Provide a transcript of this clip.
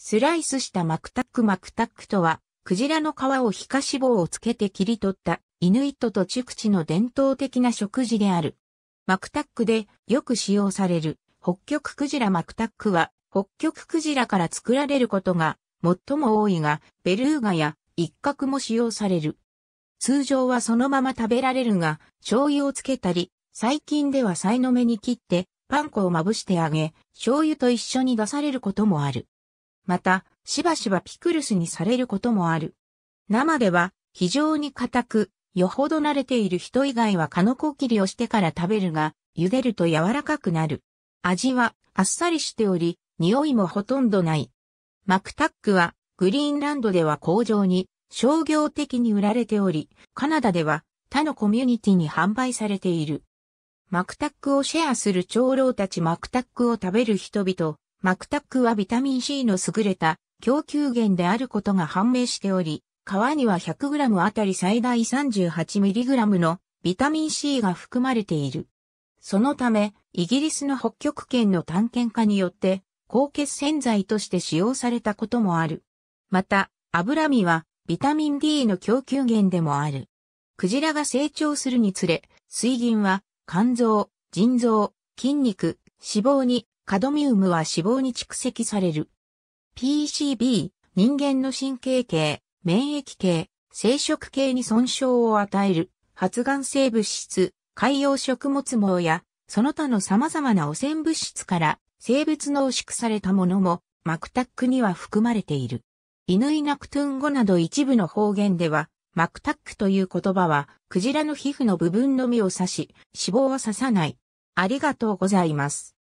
スライスしたマクタックマクタックとは、クジラの皮を皮下脂肪をつけて切り取ったイヌイットとチュクチの伝統的な食事である。マクタックでよく使用される北極クジラマクタックは北極クジラから作られることが最も多いがベルーガや一角も使用される。通常はそのまま食べられるが醤油をつけたり最近ではさいの目に切ってパン粉をまぶしてあげ醤油と一緒に出されることもある。また、しばしばピクルスにされることもある。生では、非常に硬く、よほど慣れている人以外はカのこ切りをしてから食べるが、茹でると柔らかくなる。味はあっさりしており、匂いもほとんどない。マクタックはグリーンランドでは工場に商業的に売られており、カナダでは他のコミュニティに販売されている。マクタックをシェアする長老たちマクタックを食べる人々マクタックはビタミン C の優れた供給源であることが判明しており、皮には 100g あたり最大 38mg のビタミン C が含まれている。そのため、イギリスの北極圏の探検家によって、高血洗剤として使用されたこともある。また、脂身はビタミン D の供給源でもある。クジラが成長するにつれ、水銀は肝臓、腎臓、筋肉、脂肪にカドミウムは脂肪に蓄積される。PCB、人間の神経系、免疫系、生殖系に損傷を与える、発がん性物質、海洋食物網や、その他の様々な汚染物質から生物濃縮されたものも、マクタックには含まれている。イヌイナクトゥン語など一部の方言では、マクタックという言葉は、クジラの皮膚の部分のみを指し、脂肪は刺さない。ありがとうございます。